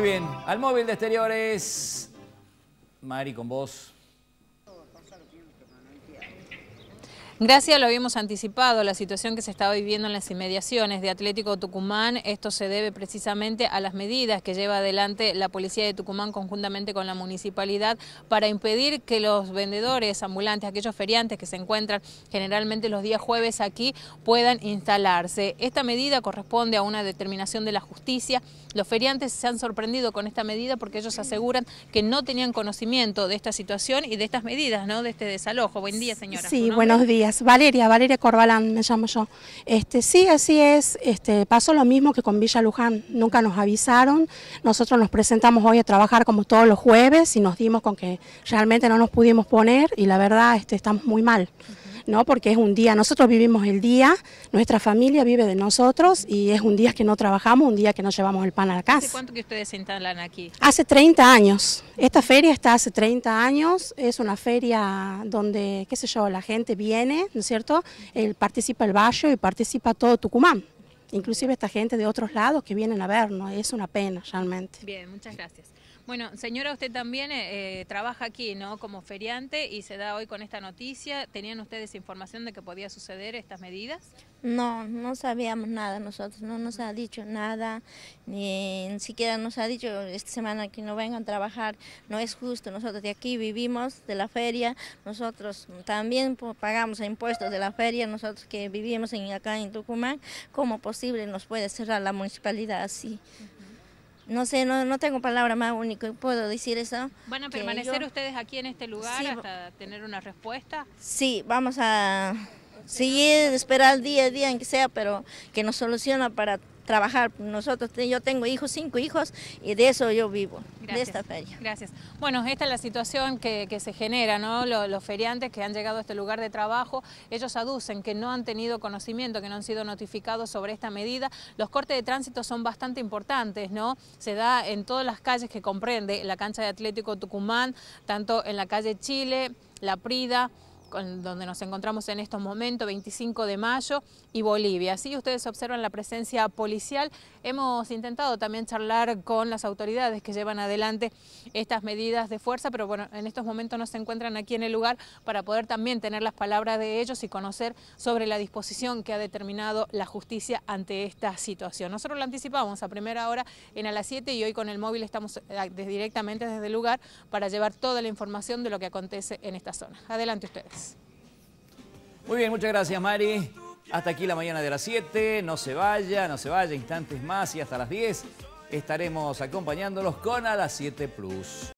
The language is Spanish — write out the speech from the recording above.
Muy bien, al móvil de exteriores, Mari con vos. Gracias, lo habíamos anticipado, la situación que se estaba viviendo en las inmediaciones de Atlético Tucumán, esto se debe precisamente a las medidas que lleva adelante la Policía de Tucumán conjuntamente con la Municipalidad para impedir que los vendedores ambulantes, aquellos feriantes que se encuentran generalmente los días jueves aquí, puedan instalarse. Esta medida corresponde a una determinación de la justicia. Los feriantes se han sorprendido con esta medida porque ellos aseguran que no tenían conocimiento de esta situación y de estas medidas, ¿no? de este desalojo. Buen día, señora. Sí, buenos días. Valeria, Valeria Corbalán me llamo yo. Este, sí, así es, este, pasó lo mismo que con Villa Luján, nunca nos avisaron, nosotros nos presentamos hoy a trabajar como todos los jueves y nos dimos con que realmente no nos pudimos poner y la verdad este, estamos muy mal. ¿no? porque es un día, nosotros vivimos el día, nuestra familia vive de nosotros y es un día que no trabajamos, un día que no llevamos el pan a la casa. ¿Hace cuánto que ustedes se instalan aquí? Hace 30 años, esta feria está hace 30 años, es una feria donde, qué sé yo, la gente viene, ¿no es cierto?, el, participa el Valle y participa todo Tucumán inclusive esta gente de otros lados que vienen a vernos, es una pena realmente. Bien, muchas gracias. Bueno, señora, usted también eh, eh, trabaja aquí, ¿no? Como feriante y se da hoy con esta noticia. ¿Tenían ustedes información de que podía suceder estas medidas? No, no sabíamos nada nosotros, no nos ha dicho nada, ni, siquiera nos ha dicho esta semana que no vengan a trabajar, no es justo, nosotros de aquí vivimos de la feria, nosotros también pagamos impuestos de la feria, nosotros que vivimos en, acá en Tucumán, ¿cómo posible nos puede cerrar la municipalidad así? no sé, no, no tengo palabra más única, puedo decir eso. ¿Van a permanecer ustedes aquí en este lugar hasta tener una respuesta? Sí, vamos a seguir, esperar día a día en que sea, pero que nos soluciona para todos trabajar. Nosotros, yo tengo hijos, cinco hijos, y de eso yo vivo, Gracias. de esta feria. Gracias. Bueno, esta es la situación que, se genera, ¿no? los, feriantes que han llegado a este lugar de trabajo, ellos aducen que no han tenido conocimiento, que no han sido notificados sobre esta medida. Los cortes de tránsito son bastante importantes, ¿no? Se da en todas las calles que comprende la cancha de Atlético Tucumán, tanto en la calle Chile, La Prida, donde nos encontramos en estos momentos, 25 de mayo, y Bolivia. Así ustedes observan la presencia policial. Hemos intentado también charlar con las autoridades que llevan adelante estas medidas de fuerza, pero bueno, en estos momentos no se encuentran aquí en el lugar para poder también tener las palabras de ellos y conocer sobre la disposición que ha determinado la justicia ante esta situación. Nosotros lo anticipamos a primera hora en a las 7 y hoy con el móvil estamos eh, directamente desde el lugar para llevar toda la información de lo que acontece en esta zona. Adelante ustedes. Muy bien, muchas gracias Mari. Hasta aquí la mañana de las 7. No se vaya, no se vaya, instantes más y hasta las 10 estaremos acompañándolos con a las 7 Plus.